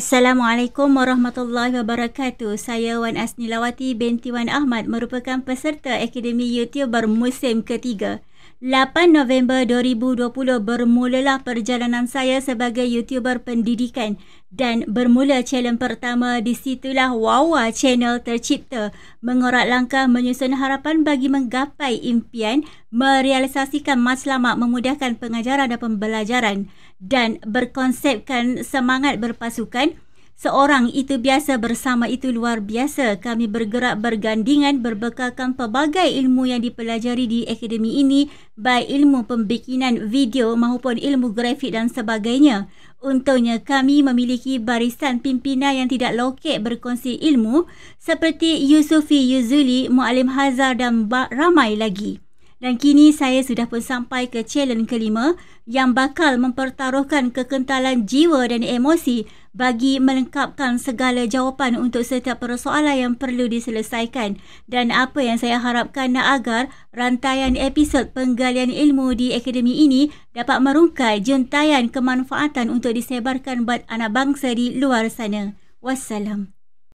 Assalamualaikum warahmatullahi wabarakatuh. Saya Wan Asnilawati binti Wan Ahmad merupakan peserta Akademi YouTuber musim ketiga. 8 November 2020 bermulalah perjalanan saya sebagai YouTuber pendidikan dan bermula channel pertama di situlah Wawa Channel tercipta mengorak langkah menyusun harapan bagi menggapai impian merealisasikan matlamat memudahkan pengajaran dan pembelajaran dan berkonsepkan semangat berpasukan Seorang itu biasa bersama itu luar biasa. Kami bergerak bergandingan berbekalkan pelbagai ilmu yang dipelajari di akademi ini baik ilmu pembikinan video maupun ilmu grafik dan sebagainya. Untungnya kami memiliki barisan pimpinan yang tidak loket berkongsi ilmu seperti Yusufi Yuzuli, Mu'alim Hazar dan ramai lagi. Dan kini saya sudah pun sampai ke challenge kelima yang bakal mempertaruhkan kekentalan jiwa dan emosi bagi melengkapkan segala jawapan untuk setiap persoalan yang perlu diselesaikan. Dan apa yang saya harapkan agar rantaian episod penggalian ilmu di Akademi ini dapat merungkai jentayan kemanfaatan untuk disebarkan buat anak bangsa di luar sana. Wassalam.